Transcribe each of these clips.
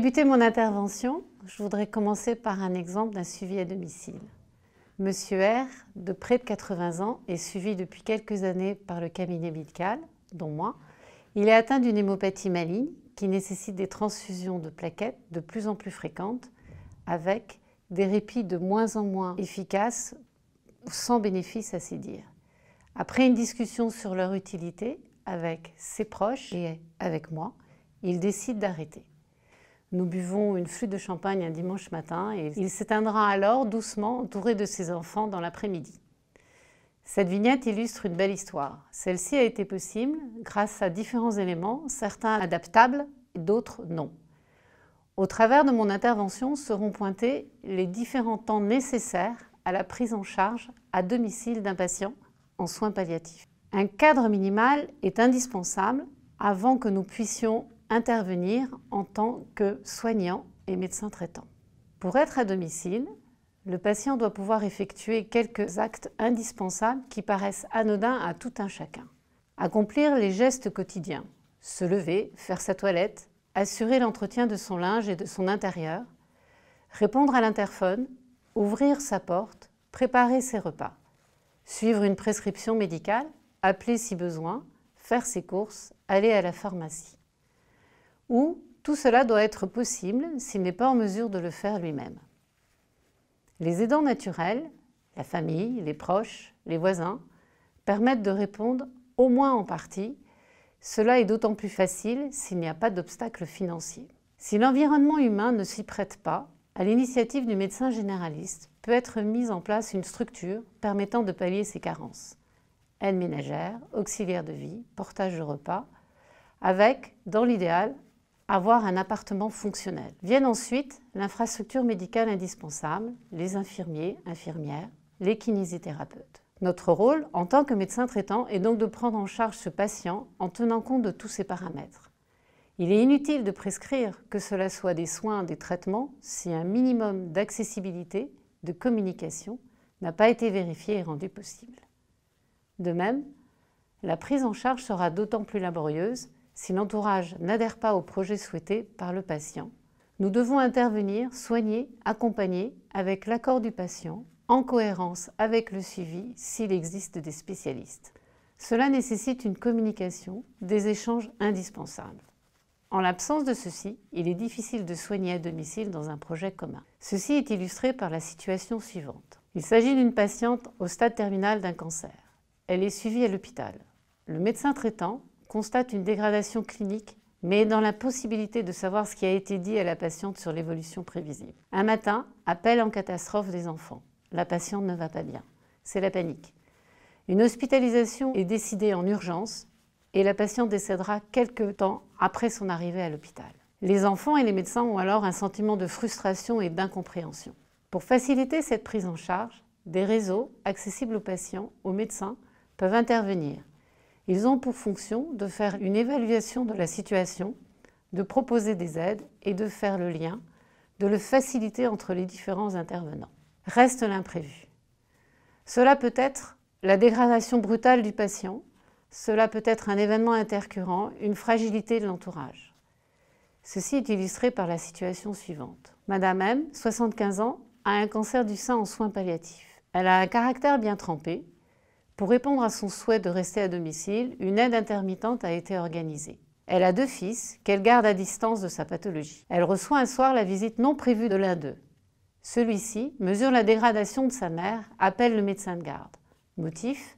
débuter mon intervention, je voudrais commencer par un exemple d'un suivi à domicile. Monsieur R, de près de 80 ans, est suivi depuis quelques années par le cabinet médical, dont moi. Il est atteint d'une hémopathie maligne qui nécessite des transfusions de plaquettes de plus en plus fréquentes, avec des répits de moins en moins efficaces, sans bénéfice à s'y dire. Après une discussion sur leur utilité avec ses proches et avec moi, il décide d'arrêter. Nous buvons une flûte de champagne un dimanche matin et il s'éteindra alors doucement entouré de ses enfants dans l'après-midi. Cette vignette illustre une belle histoire. Celle-ci a été possible grâce à différents éléments, certains adaptables, d'autres non. Au travers de mon intervention seront pointés les différents temps nécessaires à la prise en charge à domicile d'un patient en soins palliatifs. Un cadre minimal est indispensable avant que nous puissions intervenir en tant que soignant et médecin traitant. Pour être à domicile, le patient doit pouvoir effectuer quelques actes indispensables qui paraissent anodins à tout un chacun. Accomplir les gestes quotidiens, se lever, faire sa toilette, assurer l'entretien de son linge et de son intérieur, répondre à l'interphone, ouvrir sa porte, préparer ses repas, suivre une prescription médicale, appeler si besoin, faire ses courses, aller à la pharmacie ou tout cela doit être possible s'il n'est pas en mesure de le faire lui-même. Les aidants naturels, la famille, les proches, les voisins, permettent de répondre, au moins en partie, cela est d'autant plus facile s'il n'y a pas d'obstacle financier. Si l'environnement humain ne s'y prête pas, à l'initiative du médecin généraliste peut être mise en place une structure permettant de pallier ces carences. Aide ménagère, auxiliaire de vie, portage de repas, avec, dans l'idéal, avoir un appartement fonctionnel. Viennent ensuite l'infrastructure médicale indispensable, les infirmiers, infirmières, les kinésithérapeutes. Notre rôle en tant que médecin traitant est donc de prendre en charge ce patient en tenant compte de tous ces paramètres. Il est inutile de prescrire que cela soit des soins, des traitements, si un minimum d'accessibilité, de communication, n'a pas été vérifié et rendu possible. De même, la prise en charge sera d'autant plus laborieuse si l'entourage n'adhère pas au projet souhaité par le patient. Nous devons intervenir, soigner, accompagner avec l'accord du patient, en cohérence avec le suivi s'il existe des spécialistes. Cela nécessite une communication, des échanges indispensables. En l'absence de ceci, il est difficile de soigner à domicile dans un projet commun. Ceci est illustré par la situation suivante. Il s'agit d'une patiente au stade terminal d'un cancer. Elle est suivie à l'hôpital. Le médecin traitant constate une dégradation clinique, mais dans la possibilité de savoir ce qui a été dit à la patiente sur l'évolution prévisible. Un matin, appel en catastrophe des enfants. La patiente ne va pas bien. C'est la panique. Une hospitalisation est décidée en urgence et la patiente décédera quelques temps après son arrivée à l'hôpital. Les enfants et les médecins ont alors un sentiment de frustration et d'incompréhension. Pour faciliter cette prise en charge, des réseaux accessibles aux patients, aux médecins, peuvent intervenir ils ont pour fonction de faire une évaluation de la situation, de proposer des aides et de faire le lien, de le faciliter entre les différents intervenants. Reste l'imprévu. Cela peut être la dégradation brutale du patient, cela peut être un événement intercurrent, une fragilité de l'entourage. Ceci est illustré par la situation suivante. Madame M, 75 ans, a un cancer du sein en soins palliatifs. Elle a un caractère bien trempé, pour répondre à son souhait de rester à domicile, une aide intermittente a été organisée. Elle a deux fils qu'elle garde à distance de sa pathologie. Elle reçoit un soir la visite non prévue de l'un d'eux. Celui-ci mesure la dégradation de sa mère, appelle le médecin de garde. Motif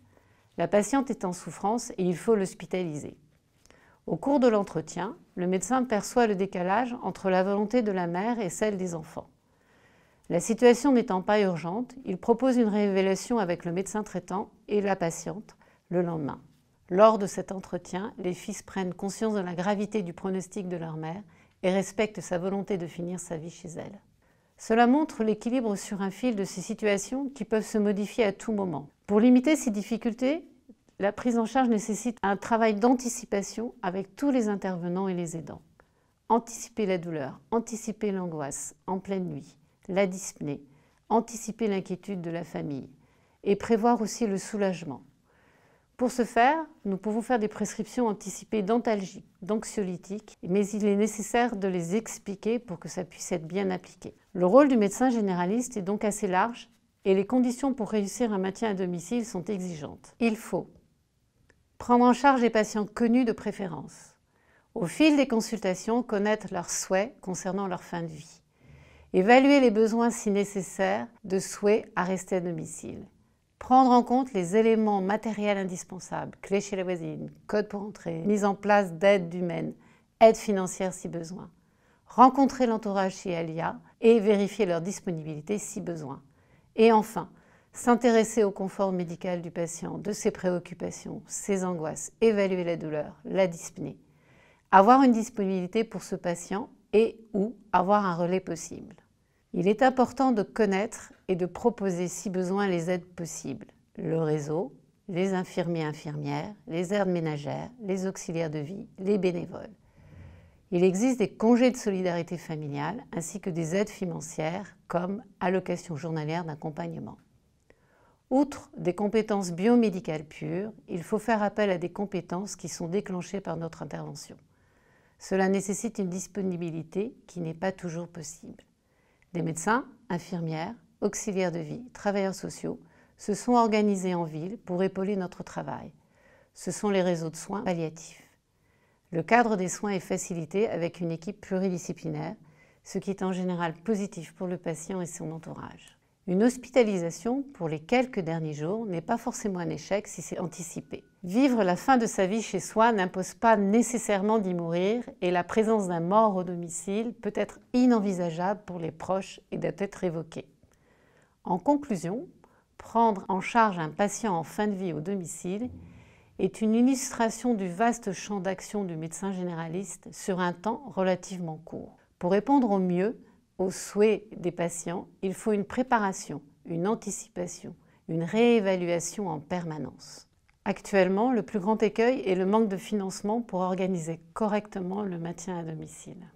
La patiente est en souffrance et il faut l'hospitaliser. Au cours de l'entretien, le médecin perçoit le décalage entre la volonté de la mère et celle des enfants. La situation n'étant pas urgente, il propose une révélation avec le médecin traitant et la patiente le lendemain. Lors de cet entretien, les fils prennent conscience de la gravité du pronostic de leur mère et respectent sa volonté de finir sa vie chez elle. Cela montre l'équilibre sur un fil de ces situations qui peuvent se modifier à tout moment. Pour limiter ces difficultés, la prise en charge nécessite un travail d'anticipation avec tous les intervenants et les aidants. Anticiper la douleur, anticiper l'angoisse en pleine nuit, la dyspnée, anticiper l'inquiétude de la famille et prévoir aussi le soulagement. Pour ce faire, nous pouvons faire des prescriptions anticipées d'antalgiques, d'anxiolytiques, mais il est nécessaire de les expliquer pour que ça puisse être bien appliqué. Le rôle du médecin généraliste est donc assez large et les conditions pour réussir un maintien à domicile sont exigeantes. Il faut prendre en charge les patients connus de préférence, au fil des consultations connaître leurs souhaits concernant leur fin de vie, évaluer les besoins si nécessaire de souhait à rester à domicile, prendre en compte les éléments matériels indispensables, clé chez la voisine, code pour entrer, mise en place d'aide humaine, aide financière si besoin, rencontrer l'entourage chez Alia et vérifier leur disponibilité si besoin. Et enfin, s'intéresser au confort médical du patient, de ses préoccupations, ses angoisses, évaluer la douleur, la dyspnée. Avoir une disponibilité pour ce patient et ou avoir un relais possible. Il est important de connaître et de proposer si besoin les aides possibles, le réseau, les infirmiers infirmières, les aides ménagères, les auxiliaires de vie, les bénévoles. Il existe des congés de solidarité familiale ainsi que des aides financières comme allocation journalière d'accompagnement. Outre des compétences biomédicales pures, il faut faire appel à des compétences qui sont déclenchées par notre intervention. Cela nécessite une disponibilité qui n'est pas toujours possible. Des médecins, infirmières, auxiliaires de vie, travailleurs sociaux se sont organisés en ville pour épauler notre travail. Ce sont les réseaux de soins palliatifs. Le cadre des soins est facilité avec une équipe pluridisciplinaire, ce qui est en général positif pour le patient et son entourage. Une hospitalisation pour les quelques derniers jours n'est pas forcément un échec si c'est anticipé. Vivre la fin de sa vie chez soi n'impose pas nécessairement d'y mourir et la présence d'un mort au domicile peut être inenvisageable pour les proches et doit être évoquée. En conclusion, prendre en charge un patient en fin de vie au domicile est une illustration du vaste champ d'action du médecin généraliste sur un temps relativement court. Pour répondre au mieux, aux souhaits des patients, il faut une préparation, une anticipation, une réévaluation en permanence. Actuellement, le plus grand écueil est le manque de financement pour organiser correctement le maintien à domicile.